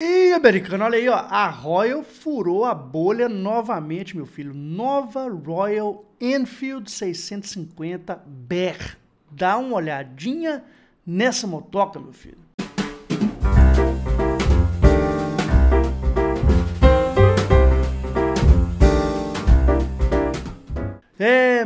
E americano, olha aí, ó, a Royal furou a bolha novamente, meu filho. Nova Royal Enfield 650 Bear. Dá uma olhadinha nessa motoca, meu filho.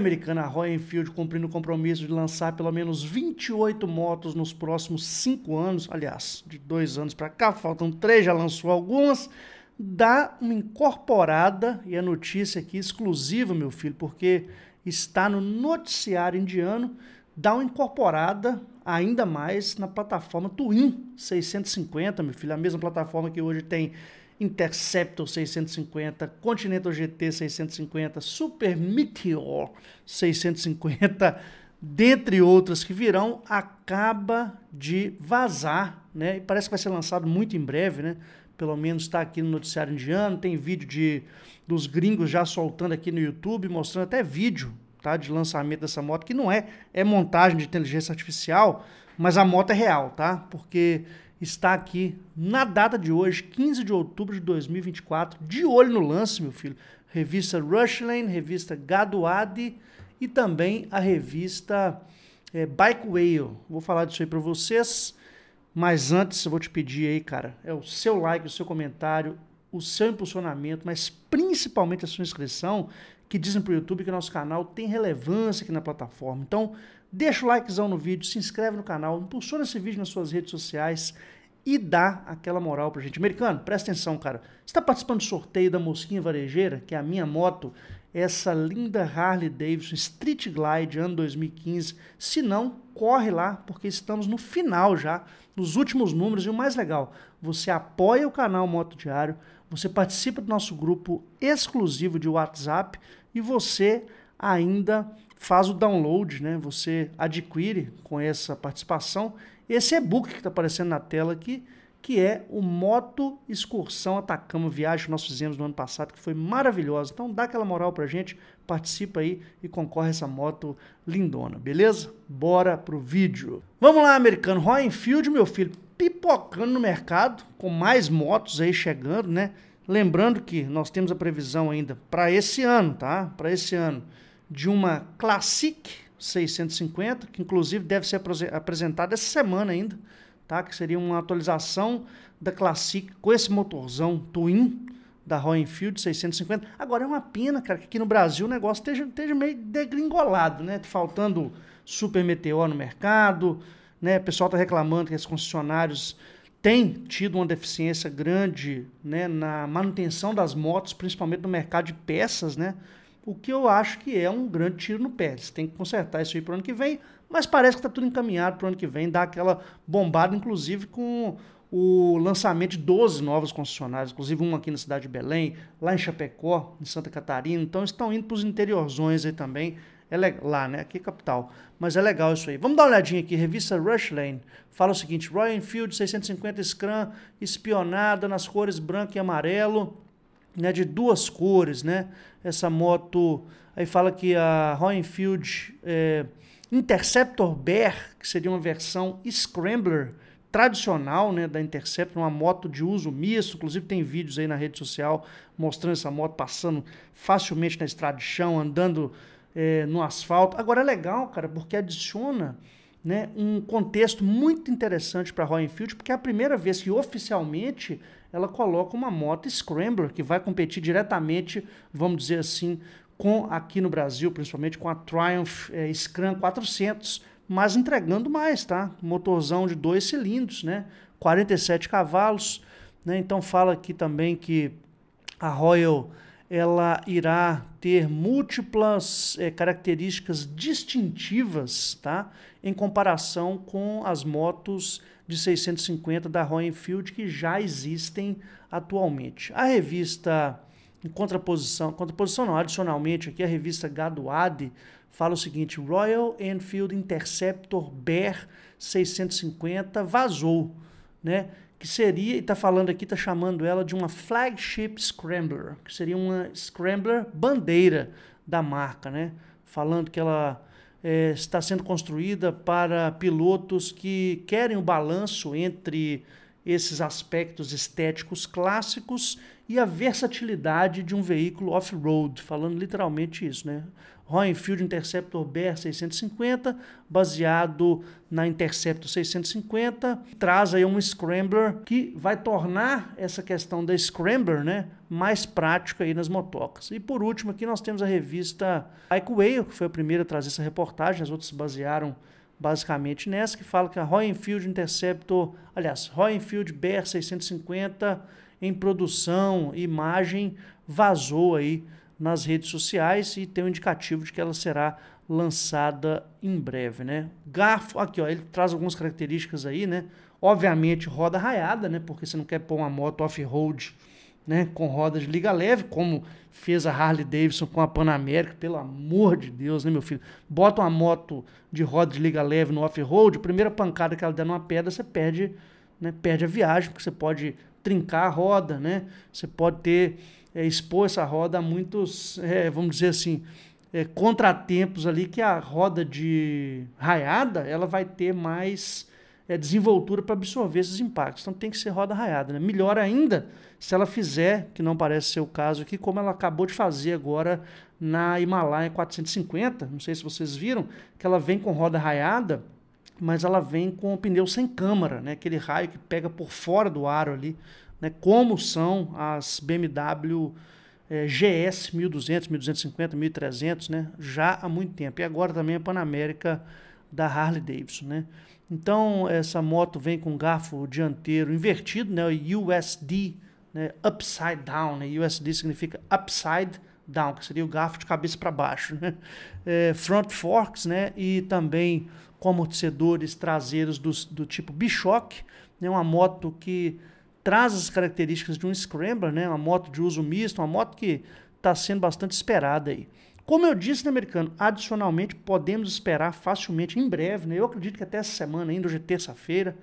americana Royal Enfield cumprindo o compromisso de lançar pelo menos 28 motos nos próximos 5 anos, aliás, de 2 anos para cá, faltam 3, já lançou algumas, dá uma incorporada, e a notícia aqui exclusiva, meu filho, porque está no noticiário indiano, dá uma incorporada ainda mais na plataforma Twin 650, meu filho, a mesma plataforma que hoje tem Interceptor 650, Continental GT 650, Super Meteor 650, dentre outras que virão, acaba de vazar, né? E parece que vai ser lançado muito em breve, né? Pelo menos está aqui no noticiário indiano, tem vídeo de dos gringos já soltando aqui no YouTube, mostrando até vídeo, tá? De lançamento dessa moto que não é é montagem de inteligência artificial, mas a moto é real, tá? Porque está aqui na data de hoje, 15 de outubro de 2024, de olho no lance, meu filho. Revista Rushlane, revista Gadoade e também a revista é, Bike Whale. Vou falar disso aí para vocês, mas antes eu vou te pedir aí, cara, é o seu like, o seu comentário, o seu impulsionamento, mas principalmente a sua inscrição que dizem para o YouTube que nosso canal tem relevância aqui na plataforma. Então, deixa o likezão no vídeo, se inscreve no canal, impulsiona esse vídeo nas suas redes sociais e dá aquela moral a gente. Americano, presta atenção, cara. Você está participando do sorteio da Mosquinha Varejeira, que é a minha moto, essa linda Harley Davidson Street Glide ano 2015. Se não, corre lá, porque estamos no final já, nos últimos números. E o mais legal, você apoia o canal Moto Diário, você participa do nosso grupo exclusivo de WhatsApp e você ainda faz o download, né? Você adquire com essa participação esse e-book que está aparecendo na tela aqui, que é o Moto Excursão Atacama Viagem que nós fizemos no ano passado, que foi maravilhosa. Então dá aquela moral pra gente, participa aí e concorre essa moto lindona, beleza? Bora pro vídeo. Vamos lá, americano. Roy Field, meu filho, pipocando no mercado, com mais motos aí chegando, né? Lembrando que nós temos a previsão ainda para esse ano, tá? Para esse ano, de uma Classic 650, que inclusive deve ser apresentada essa semana ainda, tá? Que seria uma atualização da Classic com esse motorzão Twin da Royal Enfield 650. Agora é uma pena, cara, que aqui no Brasil o negócio esteja, esteja meio degringolado, né? Faltando Super Meteor no mercado, né? O pessoal está reclamando que esses concessionários têm tido uma deficiência grande né, na manutenção das motos, principalmente no mercado de peças, né? O que eu acho que é um grande tiro no pé. Você tem que consertar isso aí para o ano que vem, mas parece que está tudo encaminhado para o ano que vem, dar aquela bombada, inclusive com o lançamento de 12 novos concessionários, inclusive um aqui na cidade de Belém, lá em Chapecó, em Santa Catarina. Então estão indo para os interiorzões aí também é lá, né? Aqui é capital. Mas é legal isso aí. Vamos dar uma olhadinha aqui. Revista Rush Lane fala o seguinte: Royal Enfield 650 Scrum espionada nas cores branco e amarelo, né? De duas cores, né? Essa moto. Aí fala que a Royal Enfield é... Interceptor Bear, que seria uma versão Scrambler tradicional né, da Interceptor, uma moto de uso misto, inclusive tem vídeos aí na rede social mostrando essa moto passando facilmente na estrada de chão, andando é, no asfalto. Agora é legal, cara, porque adiciona né, um contexto muito interessante para a Royal Enfield, porque é a primeira vez que oficialmente ela coloca uma moto Scrambler, que vai competir diretamente, vamos dizer assim, com aqui no Brasil, principalmente com a Triumph é, Scram 400, mas entregando mais, tá? Motorzão de dois cilindros, né? 47 cavalos, né? Então fala aqui também que a Royal ela irá ter múltiplas é, características distintivas tá? em comparação com as motos de 650 da Royal Enfield que já existem atualmente. A revista, em contraposição, contraposição não, adicionalmente aqui a revista Gaduade fala o seguinte, Royal Enfield Interceptor Bear 650 vazou né? Que seria, e está falando aqui, está chamando ela de uma flagship scrambler, que seria uma scrambler bandeira da marca, né? Falando que ela é, está sendo construída para pilotos que querem o um balanço entre esses aspectos estéticos clássicos e a versatilidade de um veículo off-road, falando literalmente isso, né? Roenfield Interceptor BR-650, baseado na Interceptor 650, traz aí um scrambler que vai tornar essa questão da scrambler, né, mais prática aí nas motocas. E por último, aqui nós temos a revista Bike Way, que foi a primeira a trazer essa reportagem, as outras se basearam basicamente nessa, que fala que a Royal Enfield Interceptor, aliás, Royal Enfield BR-650 em produção, imagem, vazou aí nas redes sociais e tem um indicativo de que ela será lançada em breve, né? Garfo, aqui ó, ele traz algumas características aí, né? Obviamente roda raiada, né? Porque você não quer pôr uma moto off-road, né? Com roda de liga leve, como fez a Harley Davidson com a Panamérica, pelo amor de Deus, né, meu filho? Bota uma moto de roda de liga leve no off-road, primeira pancada que ela der numa pedra, você perde, né? Perde a viagem, porque você pode trincar a roda, né? Você pode ter é, expor essa roda a muitos, é, vamos dizer assim, é, contratempos ali que a roda de raiada ela vai ter mais é, desenvoltura para absorver esses impactos. Então tem que ser roda raiada. Né? Melhor ainda se ela fizer, que não parece ser o caso aqui, como ela acabou de fazer agora na Himalaia 450. Não sei se vocês viram, que ela vem com roda raiada mas ela vem com o pneu sem câmara, né? Aquele raio que pega por fora do aro ali, né? Como são as BMW é, GS 1200, 1250, 1300, né? Já há muito tempo. E agora também a Panamérica da Harley Davidson, né? Então essa moto vem com garfo dianteiro invertido, né? O USD, né? Upside down, né? USD significa upside down, que seria o garfo de cabeça para baixo, né? É, front forks, né? E também com amortecedores traseiros do, do tipo Bishock, né? Uma moto que traz as características de um scrambler, né? Uma moto de uso misto, uma moto que está sendo bastante esperada aí. Como eu disse, no né, americano, adicionalmente podemos esperar facilmente em breve, né? Eu acredito que até essa semana ainda, hoje é terça-feira,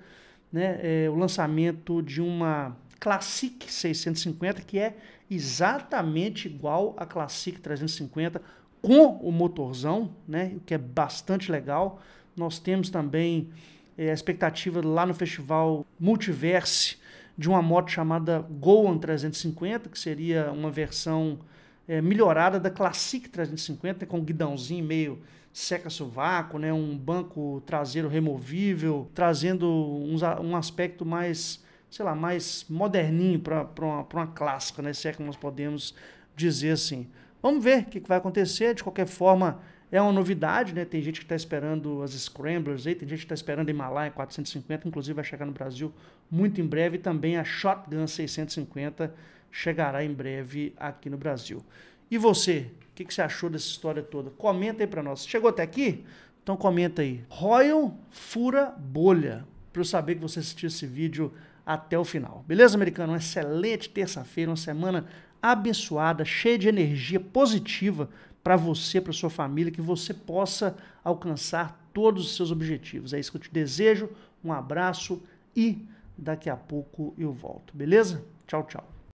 né? É, o lançamento de uma Classic 650, que é exatamente igual à Classic 350 com o motorzão, né? O que é bastante legal. Nós temos também é, a expectativa lá no festival Multiverse de uma moto chamada Goan 350, que seria uma versão é, melhorada da Classic 350, com um guidãozinho meio seca-sovaco, né? um banco traseiro removível, trazendo uns, um aspecto mais sei lá, mais moderninho para uma, uma clássica, né? Se é que nós podemos dizer assim. Vamos ver o que, que vai acontecer. De qualquer forma, é uma novidade, né? Tem gente que está esperando as Scramblers aí, tem gente que está esperando a Himalaia 450, inclusive vai chegar no Brasil muito em breve. também a Shotgun 650 chegará em breve aqui no Brasil. E você, o que, que, você achou dessa história toda? Comenta aí para nós. Chegou até aqui? Então comenta aí. Royal fura bolha. Para eu saber que você assistiu esse vídeo até o final. Beleza, americano? Uma excelente terça-feira, uma semana abençoada, cheia de energia positiva para você, para sua família, que você possa alcançar todos os seus objetivos. É isso que eu te desejo. Um abraço e daqui a pouco eu volto. Beleza? Tchau, tchau.